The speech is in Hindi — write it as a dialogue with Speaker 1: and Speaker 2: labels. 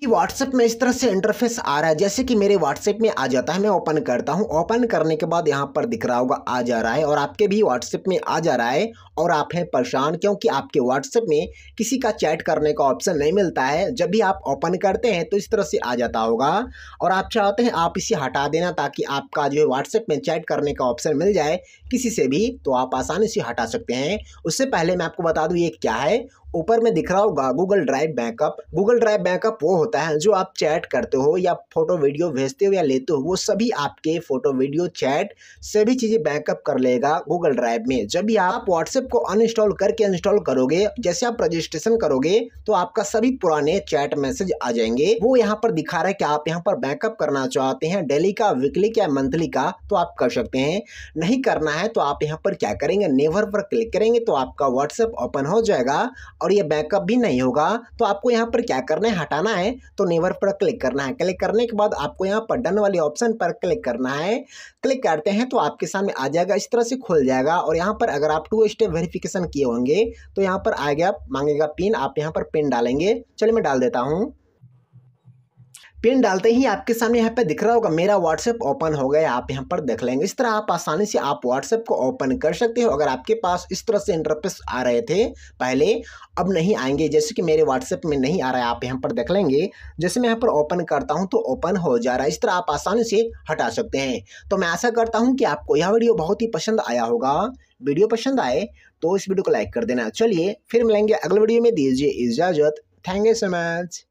Speaker 1: कि व्हाट्सएप में इस तरह से इंटरफेस आ रहा है जैसे कि मेरे व्हाट्सएप में आ जाता है मैं ओपन करता हूँ ओपन करने के बाद यहाँ पर दिख रहा होगा आ जा रहा है और आपके भी व्हाट्सएप में आ जा रहा है और आप हैं परेशान क्योंकि आपके व्हाट्सएप में किसी का चैट करने का ऑप्शन नहीं मिलता है जब भी आप ओपन करते हैं तो इस तरह से आ जाता होगा और आप चाहते हैं आप इसे हटा देना ताकि आपका जो है व्हाट्सएप में चैट करने का ऑप्शन मिल जाए किसी से भी तो आप आसानी से हटा सकते हैं उससे पहले मैं आपको बता दूँ ये क्या है ऊपर में दिख रहा होगा Google drive backup Google drive backup वो होता है जो आप चैट करते हो या फोटो वीडियो भेजते हो या लेते हो वो सभी आपके फोटो वीडियो चैट सभी चीज़ें बैकअप कर लेगा गूगल ड्राइव में जब भी आप व्हाट्सएप को अनइंस्टॉल करके इंस्टॉल करोगे जैसे आप रजिस्ट्रेशन करोगे तो आपका सभी पुराने चैट मैसेज आ जाएंगे वो यहाँ पर दिखा रहा है कि आप यहाँ पर बैकअप करना चाहते हैं डेली का वीकली का मंथली का तो आप कर सकते हैं नहीं करना है तो आप यहाँ पर क्या करेंगे नेवर पर क्लिक करेंगे तो आपका व्हाट्सएप ओपन हो जाएगा और ये बैकअप भी नहीं होगा तो आपको यहाँ पर क्या करना है हटाना है तो नेवर पर क्लिक करना है क्लिक करने के बाद आपको यहाँ पर डन वाले ऑप्शन पर क्लिक करना है क्लिक करते हैं तो आपके सामने आ जाएगा इस तरह से खुल जाएगा और यहाँ पर अगर आप टू स्टेप वेरिफिकेशन किए होंगे तो यहाँ पर आ गया मांगेगा पिन आप यहाँ पर पिन डालेंगे चलिए मैं डाल देता हूँ पिन डालते ही आपके सामने यहाँ पे दिख रहा होगा मेरा व्हाट्सएप ओपन हो गया आप यहाँ पर देख लेंगे इस तरह आप आसानी से आप व्हाट्सएप को ओपन कर सकते हो अगर आपके पास इस तरह से इंटरफेस आ रहे थे पहले अब नहीं आएंगे जैसे कि मेरे व्हाट्सएप में नहीं आ रहा है आप यहाँ पर देख लेंगे जैसे मैं यहाँ पर ओपन करता हूँ तो ओपन हो जा रहा है इस तरह आप आसानी से हटा सकते हैं तो मैं आशा करता हूँ कि आपको यह वीडियो बहुत ही पसंद आया होगा वीडियो पसंद आए तो इस वीडियो को लाइक कर देना चलिए फिर मिलेंगे अगले वीडियो में दीजिए इजाज़त थैंक यू सो मच